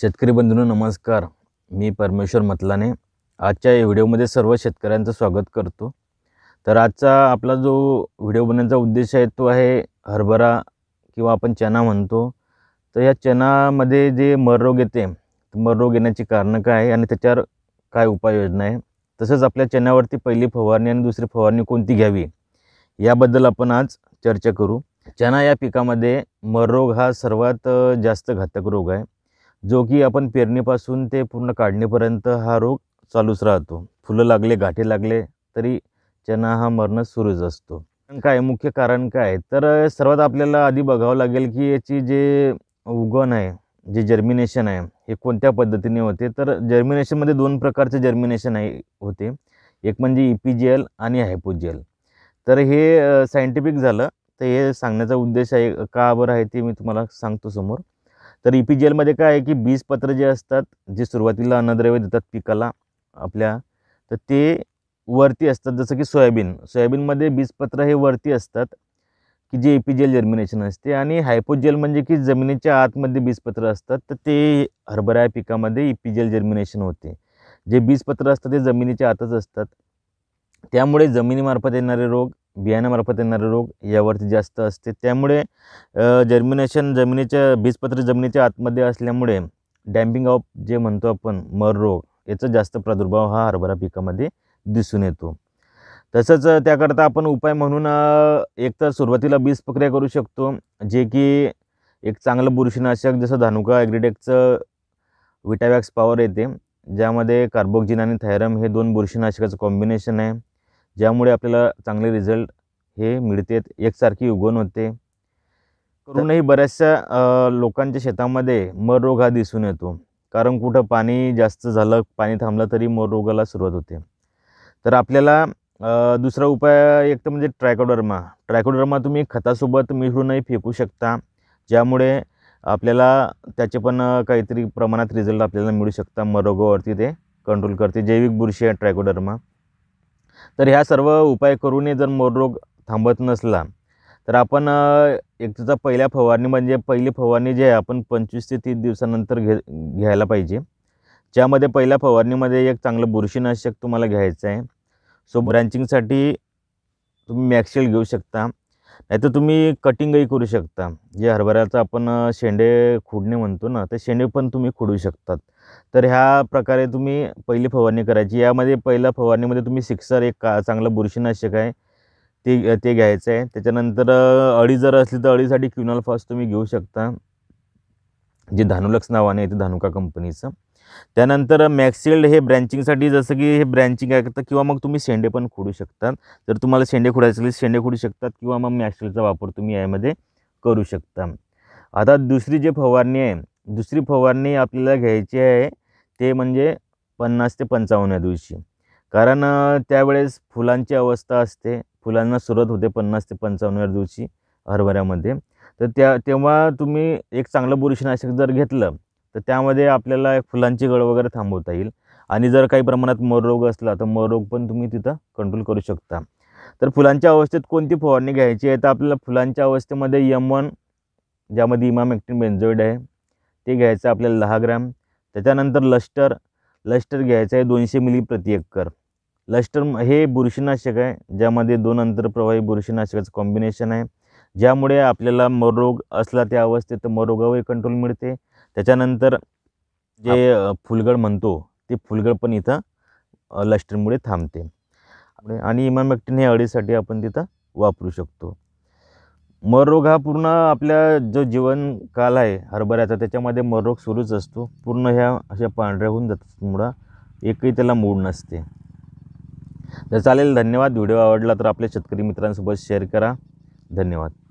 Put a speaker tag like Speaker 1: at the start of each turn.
Speaker 1: शेतकरी बंधूंनो नमस्कार मी परमेश्वर मतलाने आजच्या या व्हिडिओमध्ये सर्व शेतकऱ्यांचं स्वागत करतो तर आजचा आपला जो व्हिडिओ बनवण्याचा उद्देश आहे तो आहे हरभरा किंवा आपण चना म्हणतो तर या चनामध्ये जे मररोग येते मररोग येण्याची कारणं काय आहे आणि त्याच्यावर काय उपाययोजना आहे तसंच आपल्या चण्यावरती पहिली फवारणी आणि दुसरी फवारणी कोणती घ्यावी याबद्दल आपण आज चर्चा करू चना या पिकामध्ये मररोग हा सर्वात जास्त घातक रोग आहे जो की आपण पेरणीपासून ते पूर्ण काढणीपर्यंत हा रोग चालूच राहतो फुलं लागले घाटे लागले तरी चना हा मरणं सुरूच असतो काय मुख्य कारण काय तर सर्वात आपल्याला आधी बघावं लागेल की याची जे उगवण आहे जे जर्मिनेशन आहे हे कोणत्या पद्धतीने होते तर जर्मिनेशनमध्ये दोन प्रकारचे जर्मिनेशन आहे होते एक म्हणजे एल e आणि हायपोजियल तर हे सायंटिफिक झालं तर हे सांगण्याचा उद्देश आहे का बरं आहे ते मी तुम्हाला सांगतो समोर तर ई e पी जी एलमध्ये काय आहे की बीजपत्र जे असतात जे सुरुवातीला अन्नद्रव्य देतात पिकाला आपल्या तर ते वरती असतात जसं की सोयाबीन सोयाबीनमध्ये बीजपत्र हे वरती असतात की जे पी जेल जर्मिनेशन असते आणि हायपोजेल म्हणजे की जमिनीच्या आतमध्ये बीजपत्र असतात तर ते हरभरा पिकामध्ये पीजेल e जर्मिनेशन होते जे बीजपत्र असतात ते जमिनीच्या आतच असतात त्यामुळे जमिनीमार्फत येणारे रोग बियाण्यामार्फत येणारे रोग यावरती जास्त असते त्यामुळे जर्मिनेशन जमिनीच्या बीजपत्र जमिनीच्या आतमध्ये असल्यामुळे डॅम्पिंग ऑफ जे म्हणतो आपण मर रोग याचा जास्त प्रादुर्भाव हा हरभरा पिकामध्ये दिसून येतो तसंच त्याकरता आपण उपाय म्हणून एक तर सुरुवातीला बीज प्रक्रिया करू शकतो जे की एक चांगलं बुरशीनाशक जसं धानुका ॲग्रिडेकचं विटावॅक्स पॉवर येते ज्यामध्ये कार्बोक्जिन आणि थायरम हे दोन बुरशीनाशकाचं कॉम्बिनेशन आहे ज्यामुळे आपल्याला चांगले रिझल्ट हे मिळतेत एकसारखी उगवण होते करूनही बऱ्याचशा लोकांच्या शेतामध्ये मर रोग हा दिसून येतो कारण कुठं पाणी जास्त झालं पाणी थांबलं तरी मर रोगाला सुरुवात होते तर आपल्याला दुसरा उपाय एक तर म्हणजे ट्रायकोडर्मा ट्रायकोडर्मा तुम्ही खतासोबत मिसळूनही फेकू शकता ज्यामुळे आपल्याला त्याचे पण काहीतरी प्रमाणात रिझल्ट आपल्याला मिळू शकता मरोगावरती ते कंट्रोल करते जैविक बुरशी आहे ट्रायकोडर्मा तर ह्या सर्व उपाय करूनही जर मोररोग थांबत नसला तर आपण एक त्याचा पहिल्या फवारणी म्हणजे पहिली फवारणी जे आहे आपण पंचवीस ते तीस दिवसानंतर घे घ्यायला पाहिजे ज्यामध्ये पहिल्या फवारणीमध्ये एक चांगलं बुरशीनाशक तुम्हाला घ्यायचं आहे सो ब्रँचिंगसाठी तुम्ही मॅक्सिल घेऊ शकता नाहीतर तुम्ही कटिंगही करू शकता जे हरभऱ्याचं आपण शेंडे खुडणे म्हणतो ना ते शेंडे पण तुम्ही खुडू शकतात तर ह्या प्रकारे तुम्ही पहिली फवारणी करायची यामध्ये पहिल्या फवारणीमध्ये तुम्ही सिक्सर एक का चांगलं बुरशीनाशक आहे ते ते घ्यायचं आहे त्याच्यानंतर अळी जर असली तर अळीसाठी क्युनॉल फास्ट तुम्ही घेऊ शकता जे धानुलक्स नावाने ते धानुका कंपनीचं त्यानंतर मॅक्सिल्ड हे ब्रँचिंगसाठी जसं की हे ब्रँचिंग करतात किंवा मग तुम्ही शेंडे पण खोडू शकतात जर तुम्हाला शेंडे खोडायचे असेल शेंडे खोडू शकतात किंवा मग मॅक्सिलचा वापर तुम्ही यामध्ये करू शकता आता दुसरी जे फवारणी आहे दुसरी फवारणी आपल्याला घ्यायची आहे ते म्हणजे पन्नास ते या दिवशी कारण त्यावेळेस फुलांची अवस्था असते फुलांना सुरत होते पन्नास ते या दिवशी हरभऱ्यामध्ये तर त्या तेव्हा तुम्ही एक चांगलं बुरशीनाशक जर घेतलं तर त्यामध्ये आपल्याला फुलांची गळ वगैरे थांबवता येईल आणि जर काही प्रमाणात रोग असला तर रोग पण तुम्ही तिथं कंट्रोल करू शकता तर फुलांच्या अवस्थेत कोणती फवारणी घ्यायची आहे तर आपल्याला फुलांच्या अवस्थेमध्ये यम वन ज्यामध्ये इमामेक्टिन बेन्झोईड आहे ते घ्यायचं आपल्याला दहा ग्रॅम त्याच्यानंतर लष्टर लष्टर घ्यायचं आहे दोनशे मिली प्रति एकर लष्टर हे बुरशीनाशक आहे ज्यामध्ये दोन आंतरप्रवाही बुरशीनाशकाचं कॉम्बिनेशन आहे ज्यामुळे आपल्याला मरोग असला त्या अवस्थेत मरोगावर कंट्रोल मिळते त्याच्यानंतर जे फुलगड म्हणतो ते फुलगड पण इथं लष्टरमुळे थांबते आणि इमामॅक्टिन हे अळीसाठी आपण तिथं वापरू शकतो मररोग हा पूर्ण आपल्या जो जीवन काल आहे हरभऱ्याचा त्याच्यामध्ये मररोग सुरूच असतो पूर्ण ह्या अशा पांढऱ्या होऊन जातात मुळा एकही त्याला मूड नसते तर चालेल धन्यवाद व्हिडिओ आवडला तर आपल्या शेतकरी मित्रांसोबत शेअर करा धन्यवाद